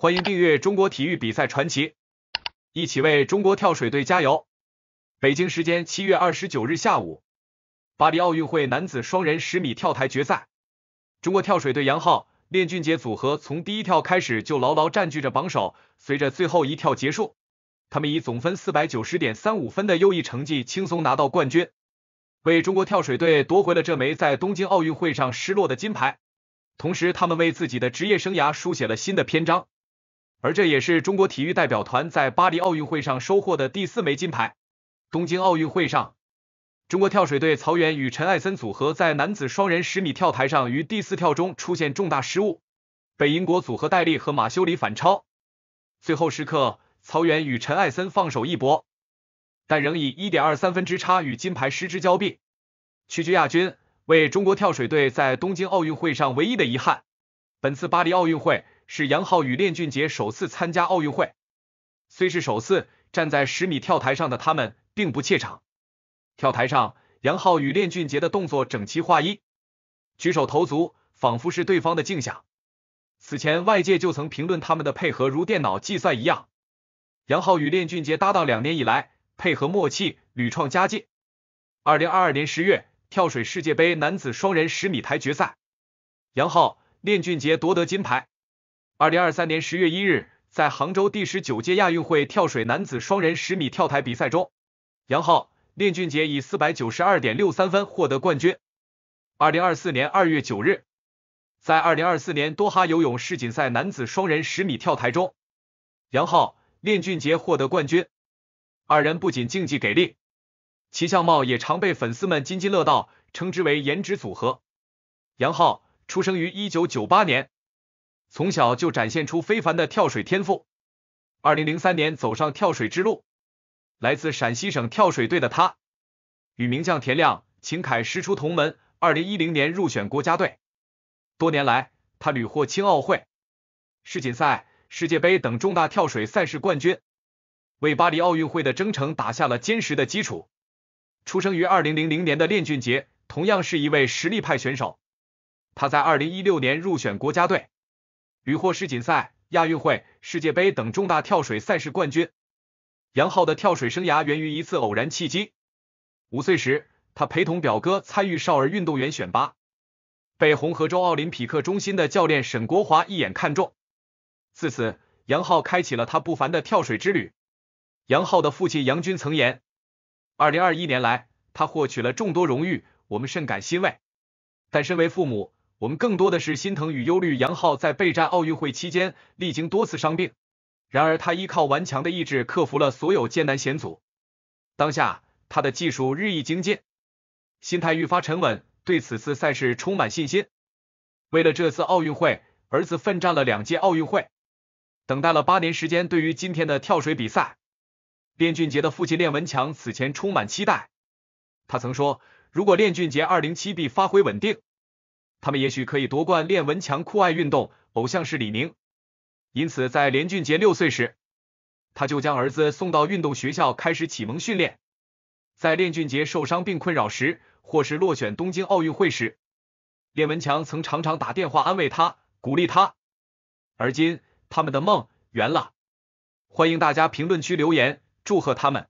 欢迎订阅《中国体育比赛传奇》，一起为中国跳水队加油！北京时间七月二十九日下午，巴黎奥运会男子双人十米跳台决赛，中国跳水队杨昊、练俊杰组合从第一跳开始就牢牢占据着榜首。随着最后一跳结束，他们以总分四百九十点三五分的优异成绩轻松拿到冠军，为中国跳水队夺回了这枚在东京奥运会上失落的金牌。同时，他们为自己的职业生涯书写了新的篇章。而这也是中国体育代表团在巴黎奥运会上收获的第四枚金牌。东京奥运会上，中国跳水队曹原与陈艾森组合在男子双人十米跳台上于第四跳中出现重大失误，被英国组合戴利和马修里反超。最后时刻，曹原与陈艾森放手一搏，但仍以一点二三分之差与金牌失之交臂，屈居亚军，为中国跳水队在东京奥运会上唯一的遗憾。本次巴黎奥运会。是杨昊与练俊杰首次参加奥运会，虽是首次站在十米跳台上的他们并不怯场。跳台上，杨昊与练俊杰的动作整齐划一，举手投足仿佛是对方的镜像。此前外界就曾评论他们的配合如电脑计算一样。杨昊与练俊杰搭档两年以来，配合默契，屡创佳绩。二零二二年十月，跳水世界杯男子双人十米台决赛，杨昊、练俊杰夺得金牌。二零二三年十月一日，在杭州第十九届亚运会跳水男子双人十米跳台比赛中，杨昊、练俊杰以四百九十二点六三分获得冠军。二零二四年二月九日，在二零二四年多哈游泳世锦赛男子双人十米跳台中，杨昊、练俊杰获得冠军。二人不仅竞技给力，其相貌也常被粉丝们津津乐道，称之为颜值组合。杨浩出生于一九九八年。从小就展现出非凡的跳水天赋。二零零三年走上跳水之路，来自陕西省跳水队的他，与名将田亮、秦凯师出同门。二零一零年入选国家队，多年来他屡获青奥会、世锦赛、世界杯等重大跳水赛事冠军，为巴黎奥运会的征程打下了坚实的基础。出生于二零零零年的练俊杰，同样是一位实力派选手。他在二零一六年入选国家队。屡获世锦赛、亚运会、世界杯等重大跳水赛事冠军。杨昊的跳水生涯源于一次偶然契机。五岁时，他陪同表哥参与少儿运动员选拔，被红河州奥林匹克中心的教练沈国华一眼看中。自此，杨昊开启了他不凡的跳水之旅。杨浩的父亲杨军曾言：“二零二一年来，他获取了众多荣誉，我们甚感欣慰。但身为父母。”我们更多的是心疼与忧虑。杨昊在备战奥运会期间历经多次伤病，然而他依靠顽强的意志克服了所有艰难险阻。当下，他的技术日益精进，心态愈发沉稳，对此次赛事充满信心。为了这次奥运会，儿子奋战了两届奥运会，等待了八年时间。对于今天的跳水比赛，练俊杰的父亲练文强此前充满期待。他曾说：“如果练俊杰二零七 B 发挥稳定。”他们也许可以夺冠。练文强酷爱运动，偶像是李宁，因此在连俊杰六岁时，他就将儿子送到运动学校开始启蒙训练。在练俊杰受伤并困扰时，或是落选东京奥运会时，练文强曾常常打电话安慰他，鼓励他。而今，他们的梦圆了。欢迎大家评论区留言，祝贺他们。